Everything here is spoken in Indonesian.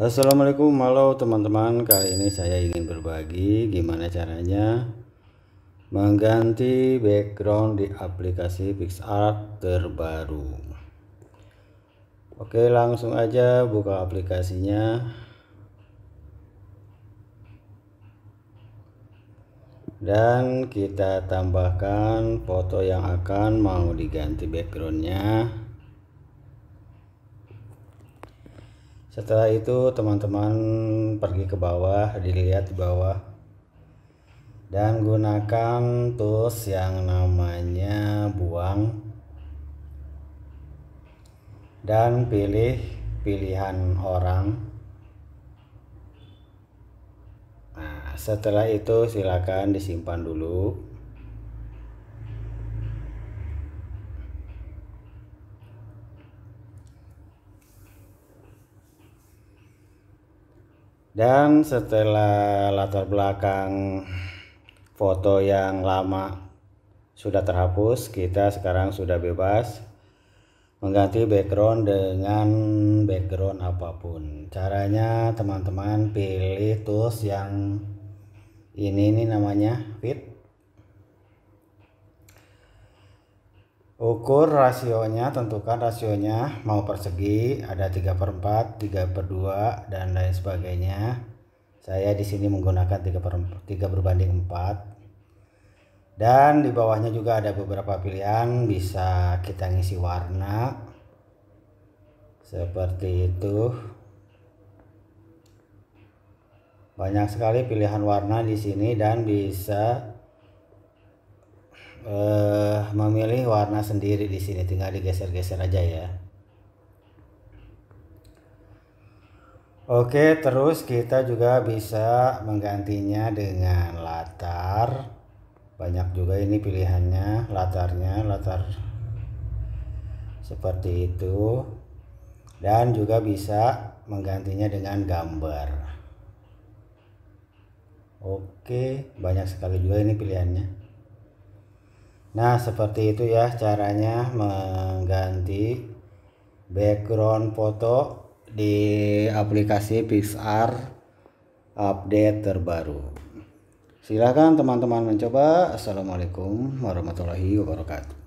Assalamualaikum halo teman-teman kali ini saya ingin berbagi gimana caranya mengganti background di aplikasi PixArt terbaru Oke langsung aja buka aplikasinya dan kita tambahkan foto yang akan mau diganti backgroundnya Setelah itu teman-teman pergi ke bawah, dilihat di bawah. Dan gunakan tools yang namanya buang. Dan pilih pilihan orang. Nah, setelah itu silakan disimpan dulu. Dan setelah latar belakang foto yang lama sudah terhapus, kita sekarang sudah bebas mengganti background dengan background apapun. Caranya teman-teman pilih tools yang ini ini namanya fit Ukur rasionya, tentukan rasionya mau persegi, ada 3 per 4, 3 per 2, dan lain sebagainya. Saya di sini menggunakan 3, per, 3 berbanding 4. Dan di bawahnya juga ada beberapa pilihan, bisa kita ngisi warna. Seperti itu. Banyak sekali pilihan warna di sini dan bisa uh, memilih warna sendiri di sini tinggal digeser-geser aja ya Oke, terus kita juga bisa menggantinya dengan latar. Banyak juga ini pilihannya, latarnya, latar seperti itu. Dan juga bisa menggantinya dengan gambar. Oke, banyak sekali juga ini pilihannya. Nah seperti itu ya caranya mengganti background foto di aplikasi PixArt update terbaru. Silakan teman-teman mencoba. Assalamualaikum warahmatullahi wabarakatuh.